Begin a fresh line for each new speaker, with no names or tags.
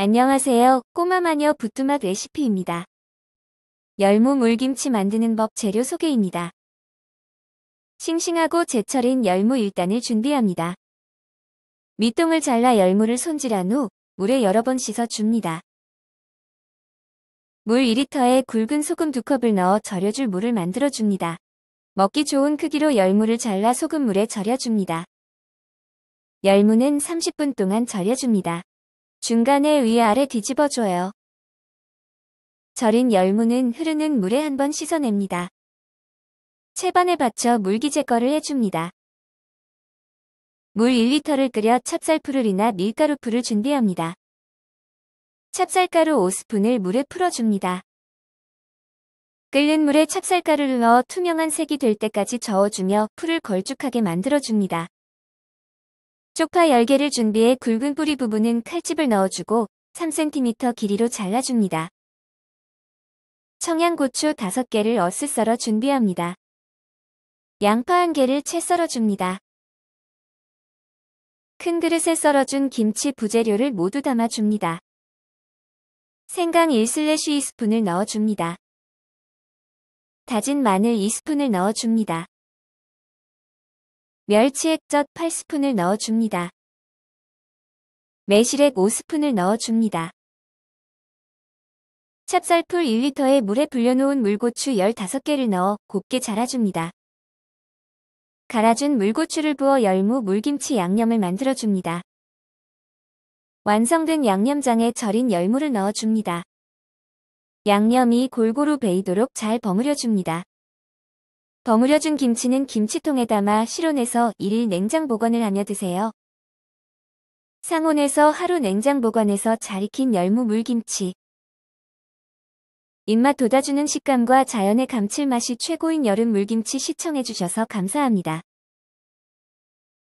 안녕하세요. 꼬마 마녀 부뚜막 레시피입니다. 열무 물김치 만드는 법 재료 소개입니다. 싱싱하고 제철인 열무 1단을 준비합니다. 밑동을 잘라 열무를 손질한 후 물에 여러 번 씻어 줍니다. 물 2리터에 굵은 소금 2컵을 넣어 절여줄 물을 만들어 줍니다. 먹기 좋은 크기로 열무를 잘라 소금물에 절여줍니다. 열무는 30분 동안 절여줍니다. 중간에 위아래 뒤집어줘요. 절인 열무는 흐르는 물에 한번 씻어냅니다. 채반에 받쳐 물기 제거를 해줍니다. 물 1리터를 끓여 찹쌀풀을이나 밀가루풀을 준비합니다. 찹쌀가루 5스푼을 물에 풀어줍니다. 끓는 물에 찹쌀가루를 넣어 투명한 색이 될 때까지 저어주며 풀을 걸쭉하게 만들어줍니다. 쪽파 10개를 준비해 굵은 뿌리 부분은 칼집을 넣어주고 3cm 길이로 잘라줍니다. 청양고추 5개를 어스 썰어 준비합니다. 양파 1개를 채 썰어줍니다. 큰 그릇에 썰어준 김치 부재료를 모두 담아줍니다. 생강 1/2스푼을 넣어줍니다. 다진 마늘 2스푼을 넣어줍니다. 멸치액젓 8스푼을 넣어줍니다. 매실액 5스푼을 넣어줍니다. 찹쌀풀 1리터에 물에 불려놓은 물고추 15개를 넣어 곱게 잘라줍니다. 갈아준 물고추를 부어 열무 물김치 양념을 만들어줍니다. 완성된 양념장에 절인 열무를 넣어줍니다. 양념이 골고루 베이도록잘 버무려줍니다. 버무려준 김치는 김치통에 담아 실온에서 1일 냉장 보관을 하며 드세요. 상온에서 하루 냉장 보관해서 잘 익힌 열무 물김치. 입맛 돋아주는 식감과 자연의 감칠맛이 최고인 여름 물김치 시청해주셔서 감사합니다.